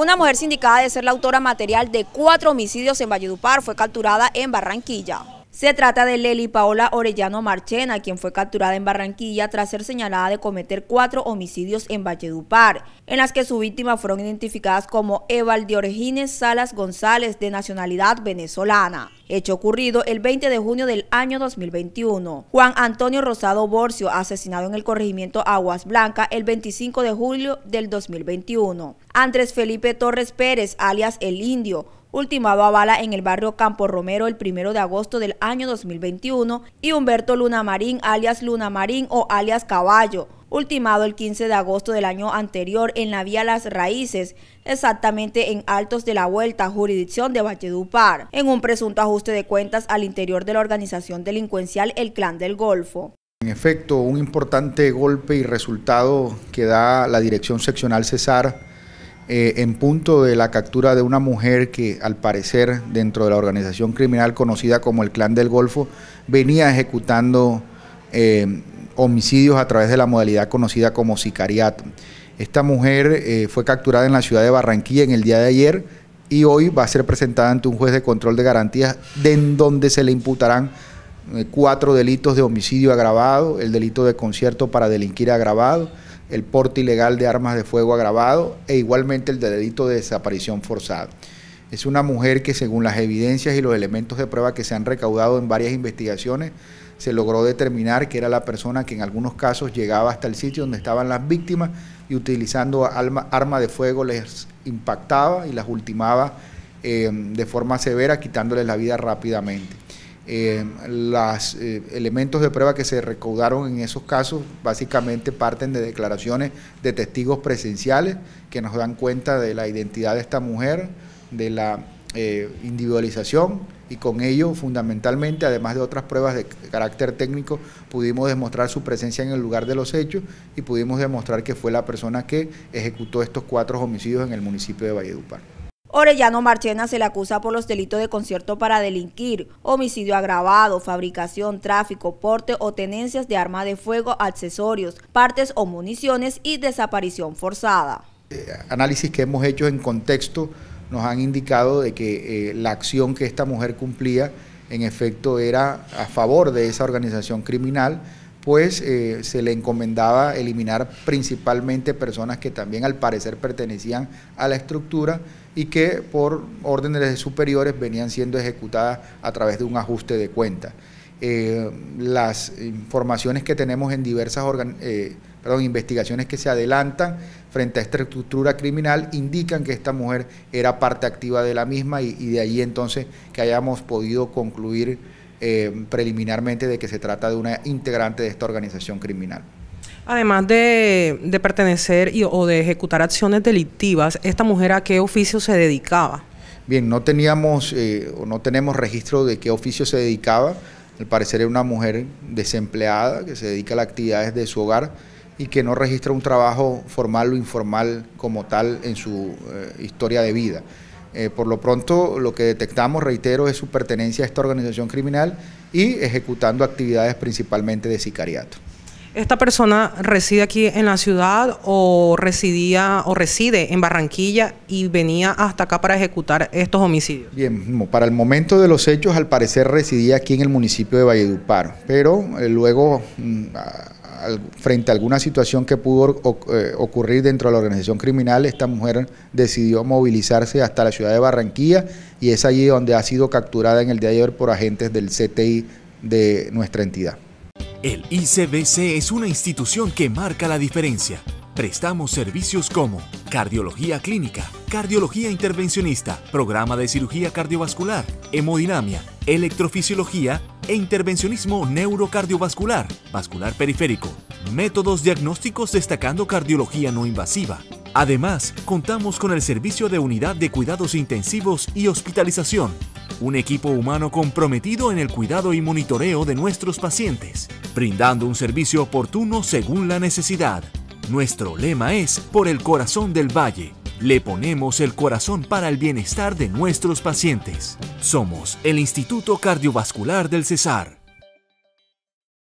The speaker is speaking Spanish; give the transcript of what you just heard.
Una mujer sindicada de ser la autora material de cuatro homicidios en Valledupar fue capturada en Barranquilla. Se trata de Leli Paola Orellano Marchena, quien fue capturada en Barranquilla tras ser señalada de cometer cuatro homicidios en Valledupar, en las que su víctima fueron identificadas como de Orgines Salas González, de nacionalidad venezolana. Hecho ocurrido el 20 de junio del año 2021. Juan Antonio Rosado Borcio, asesinado en el corregimiento Aguas Blanca el 25 de julio del 2021. Andrés Felipe Torres Pérez, alias El Indio, ultimado a bala en el barrio Campo Romero el 1 de agosto del año 2021, y Humberto Luna Marín, alias Luna Marín o alias Caballo, ultimado el 15 de agosto del año anterior en la vía Las Raíces, exactamente en Altos de la Vuelta, jurisdicción de Valledupar, en un presunto ajuste de cuentas al interior de la organización delincuencial El Clan del Golfo. En efecto, un importante golpe y resultado que da la Dirección Seccional Cesar eh, en punto de la captura de una mujer que al parecer dentro de la organización criminal conocida como el Clan del Golfo venía ejecutando eh, homicidios a través de la modalidad conocida como sicariato. Esta mujer eh, fue capturada en la ciudad de Barranquilla en el día de ayer y hoy va a ser presentada ante un juez de control de garantías de donde se le imputarán cuatro delitos de homicidio agravado, el delito de concierto para delinquir agravado, el porte ilegal de armas de fuego agravado e igualmente el delito de desaparición forzada. Es una mujer que según las evidencias y los elementos de prueba que se han recaudado en varias investigaciones, se logró determinar que era la persona que en algunos casos llegaba hasta el sitio donde estaban las víctimas y utilizando armas de fuego les impactaba y las ultimaba eh, de forma severa, quitándoles la vida rápidamente. Eh, los eh, elementos de prueba que se recaudaron en esos casos básicamente parten de declaraciones de testigos presenciales que nos dan cuenta de la identidad de esta mujer, de la eh, individualización y con ello fundamentalmente, además de otras pruebas de carácter técnico, pudimos demostrar su presencia en el lugar de los hechos y pudimos demostrar que fue la persona que ejecutó estos cuatro homicidios en el municipio de Valledupar. Orellano Marchena se le acusa por los delitos de concierto para delinquir, homicidio agravado, fabricación, tráfico, porte o tenencias de arma de fuego, accesorios, partes o municiones y desaparición forzada. Eh, análisis que hemos hecho en contexto nos han indicado de que eh, la acción que esta mujer cumplía en efecto era a favor de esa organización criminal, pues eh, se le encomendaba eliminar principalmente personas que también al parecer pertenecían a la estructura y que por órdenes superiores venían siendo ejecutadas a través de un ajuste de cuenta. Eh, las informaciones que tenemos en diversas eh, investigaciones que se adelantan frente a esta estructura criminal indican que esta mujer era parte activa de la misma y, y de ahí entonces que hayamos podido concluir eh, preliminarmente de que se trata de una integrante de esta organización criminal. Además de, pertenecer o de ejecutar acciones delictivas, ¿esta mujer a qué oficio se dedicaba? Bien, no teníamos eh, o no tenemos registro de qué oficio se dedicaba. Al parecer es una mujer desempleada que se dedica a las actividades de su hogar y que no registra un trabajo formal o informal como tal en su eh, historia de vida. Eh, por lo pronto, lo que detectamos, reitero, es su pertenencia a esta organización criminal y ejecutando actividades principalmente de sicariato. ¿Esta persona reside aquí en la ciudad o residía o reside en Barranquilla y venía hasta acá para ejecutar estos homicidios? Bien, para el momento de los hechos al parecer residía aquí en el municipio de Valledupar, pero eh, luego mm, frente a alguna situación que pudo eh, ocurrir dentro de la organización criminal, esta mujer decidió movilizarse hasta la ciudad de Barranquilla y es allí donde ha sido capturada en el día de ayer por agentes del CTI de nuestra entidad. El ICBC es una institución que marca la diferencia. Prestamos servicios como cardiología clínica, cardiología intervencionista, programa de cirugía cardiovascular, hemodinamia, electrofisiología e intervencionismo neurocardiovascular, vascular periférico, métodos diagnósticos destacando cardiología no invasiva. Además, contamos con el servicio de unidad de cuidados intensivos y hospitalización, un equipo humano comprometido en el cuidado y monitoreo de nuestros pacientes, brindando un servicio oportuno según la necesidad. Nuestro lema es Por el corazón del valle. Le ponemos el corazón para el bienestar de nuestros pacientes. Somos el Instituto Cardiovascular del Cesar.